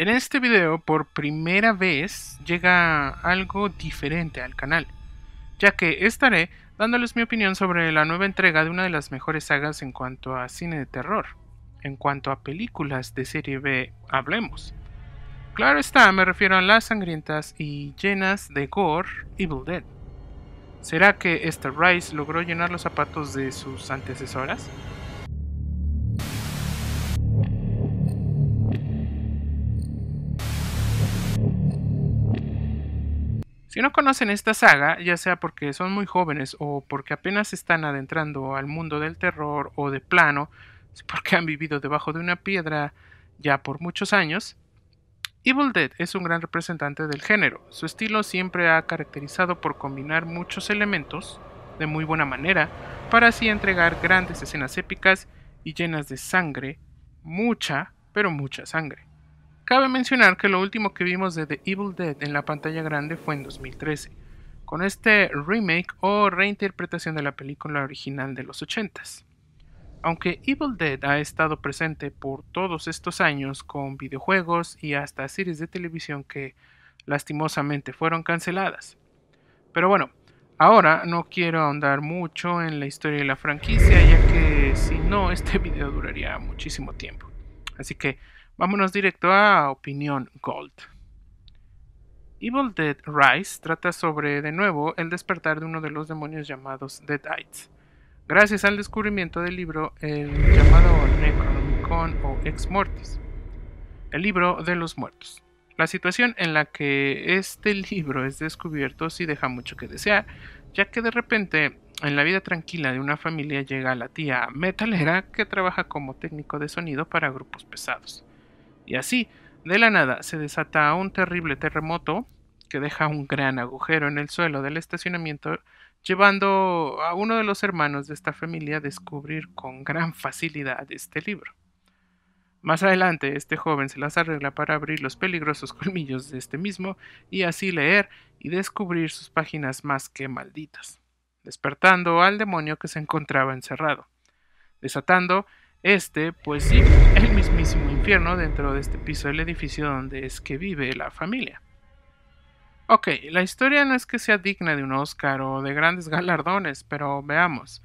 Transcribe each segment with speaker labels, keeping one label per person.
Speaker 1: En este video por primera vez llega algo diferente al canal, ya que estaré dándoles mi opinión sobre la nueva entrega de una de las mejores sagas en cuanto a cine de terror, en cuanto a películas de serie B hablemos. Claro está, me refiero a las sangrientas y llenas de gore Evil Dead. ¿Será que esta Rice logró llenar los zapatos de sus antecesoras? Si no conocen esta saga, ya sea porque son muy jóvenes o porque apenas están adentrando al mundo del terror o de plano, porque han vivido debajo de una piedra ya por muchos años, Evil Dead es un gran representante del género. Su estilo siempre ha caracterizado por combinar muchos elementos de muy buena manera para así entregar grandes escenas épicas y llenas de sangre, mucha, pero mucha sangre. Cabe mencionar que lo último que vimos de The Evil Dead en la pantalla grande fue en 2013, con este remake o reinterpretación de la película original de los 80s. Aunque Evil Dead ha estado presente por todos estos años con videojuegos y hasta series de televisión que lastimosamente fueron canceladas. Pero bueno, ahora no quiero ahondar mucho en la historia de la franquicia ya que si no este video duraría muchísimo tiempo. Así que Vámonos directo a Opinión Gold. Evil Dead Rise trata sobre, de nuevo, el despertar de uno de los demonios llamados Deadites. Gracias al descubrimiento del libro, el llamado Necronomicon o Ex Mortis, el libro de los muertos. La situación en la que este libro es descubierto sí deja mucho que desear, ya que de repente en la vida tranquila de una familia llega la tía metalera que trabaja como técnico de sonido para grupos pesados. Y así, de la nada, se desata un terrible terremoto que deja un gran agujero en el suelo del estacionamiento, llevando a uno de los hermanos de esta familia a descubrir con gran facilidad este libro. Más adelante, este joven se las arregla para abrir los peligrosos colmillos de este mismo y así leer y descubrir sus páginas más que malditas, despertando al demonio que se encontraba encerrado, desatando este, pues sí, el mismísimo infierno dentro de este piso del edificio donde es que vive la familia. Ok, la historia no es que sea digna de un Oscar o de grandes galardones, pero veamos.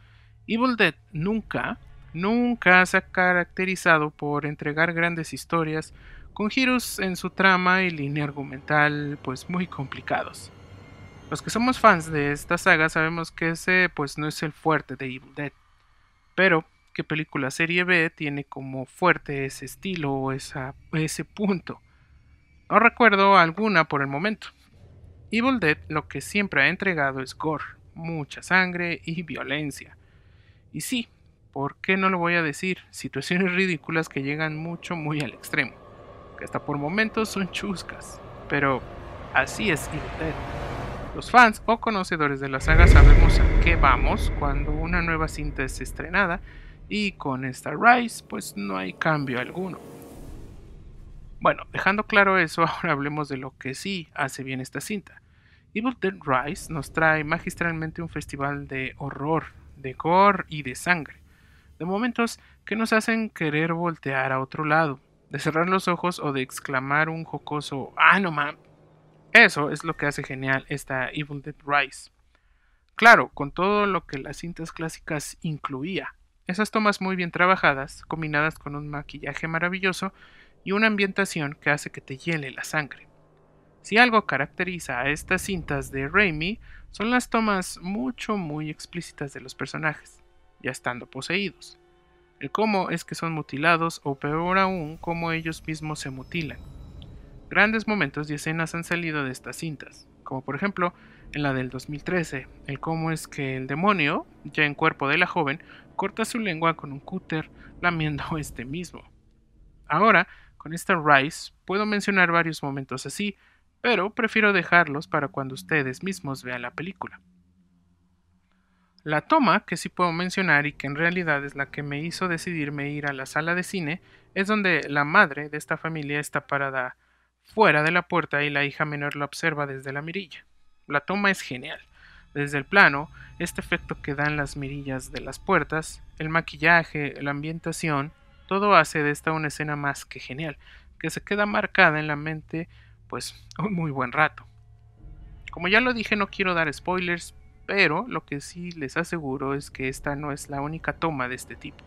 Speaker 1: Evil Dead nunca, nunca se ha caracterizado por entregar grandes historias con giros en su trama y línea argumental pues muy complicados. Los que somos fans de esta saga sabemos que ese pues no es el fuerte de Evil Dead. Pero ¿Qué película serie B tiene como fuerte ese estilo o ese punto. No recuerdo alguna por el momento. Evil Dead lo que siempre ha entregado es gore, mucha sangre y violencia. Y sí, ¿por qué no lo voy a decir? Situaciones ridículas que llegan mucho muy al extremo, que hasta por momentos son chuscas, pero así es Evil Dead. Los fans o conocedores de la saga sabemos a qué vamos cuando una nueva cinta es estrenada y con esta Rise pues no hay cambio alguno. Bueno, dejando claro eso, ahora hablemos de lo que sí hace bien esta cinta. Evil Dead Rise nos trae magistralmente un festival de horror, de gore y de sangre, de momentos que nos hacen querer voltear a otro lado, de cerrar los ojos o de exclamar un jocoso ¡Ah, no man! Eso es lo que hace genial esta Evil Dead Rise. Claro, con todo lo que las cintas clásicas incluía, esas tomas muy bien trabajadas, combinadas con un maquillaje maravilloso y una ambientación que hace que te hiele la sangre. Si algo caracteriza a estas cintas de Raimi son las tomas mucho muy explícitas de los personajes, ya estando poseídos. El cómo es que son mutilados o peor aún cómo ellos mismos se mutilan. Grandes momentos y escenas han salido de estas cintas, como por ejemplo en la del 2013, el cómo es que el demonio, ya en cuerpo de la joven, corta su lengua con un cúter, lamiendo este mismo. Ahora, con esta Rise, puedo mencionar varios momentos así, pero prefiero dejarlos para cuando ustedes mismos vean la película. La toma que sí puedo mencionar y que en realidad es la que me hizo decidirme ir a la sala de cine es donde la madre de esta familia está parada fuera de la puerta y la hija menor la observa desde la mirilla. La toma es genial. Desde el plano, este efecto que dan las mirillas de las puertas, el maquillaje, la ambientación, todo hace de esta una escena más que genial, que se queda marcada en la mente pues un muy buen rato. Como ya lo dije, no quiero dar spoilers, pero lo que sí les aseguro es que esta no es la única toma de este tipo.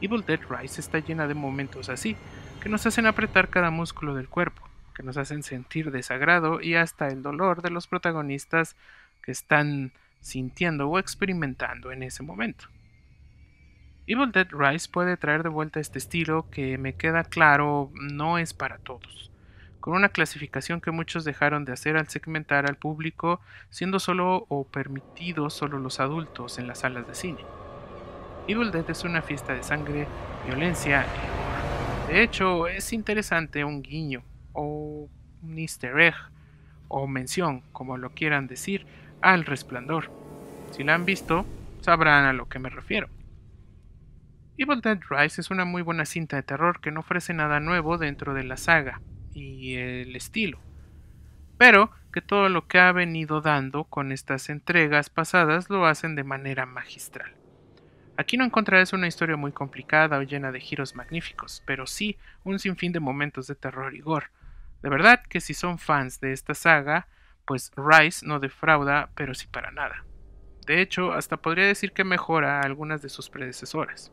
Speaker 1: Evil Dead Rise está llena de momentos así, que nos hacen apretar cada músculo del cuerpo que nos hacen sentir desagrado y hasta el dolor de los protagonistas que están sintiendo o experimentando en ese momento. Evil Dead Rise puede traer de vuelta este estilo que me queda claro no es para todos, con una clasificación que muchos dejaron de hacer al segmentar al público, siendo solo o permitidos solo los adultos en las salas de cine. Evil Dead es una fiesta de sangre, violencia y horror. De hecho, es interesante un guiño o un egg o mención, como lo quieran decir, al resplandor. Si la han visto, sabrán a lo que me refiero. Evil Dead Rise es una muy buena cinta de terror que no ofrece nada nuevo dentro de la saga y el estilo, pero que todo lo que ha venido dando con estas entregas pasadas lo hacen de manera magistral. Aquí no encontrarás una historia muy complicada o llena de giros magníficos, pero sí un sinfín de momentos de terror y gore, de verdad que si son fans de esta saga, pues Rise no defrauda, pero sí para nada. De hecho, hasta podría decir que mejora a algunas de sus predecesoras.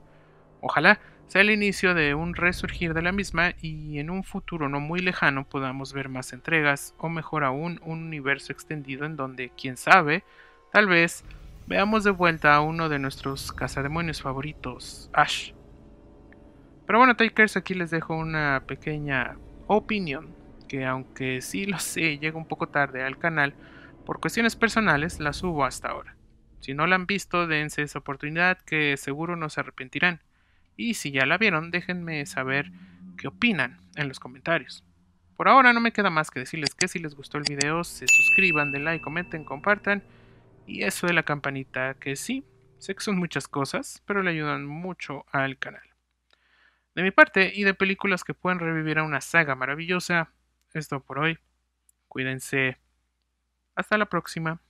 Speaker 1: Ojalá sea el inicio de un resurgir de la misma y en un futuro no muy lejano podamos ver más entregas o mejor aún un universo extendido en donde, quién sabe, tal vez veamos de vuelta a uno de nuestros cazademonios favoritos, Ash. Pero bueno, Takers, aquí les dejo una pequeña opinión que aunque sí lo sé, llega un poco tarde al canal, por cuestiones personales la subo hasta ahora. Si no la han visto, dense esa oportunidad que seguro no se arrepentirán. Y si ya la vieron, déjenme saber qué opinan en los comentarios. Por ahora no me queda más que decirles que si les gustó el video, se suscriban, den like, comenten, compartan. Y eso de la campanita, que sí, sé que son muchas cosas, pero le ayudan mucho al canal. De mi parte, y de películas que pueden revivir a una saga maravillosa, esto por hoy. Cuídense. Hasta la próxima.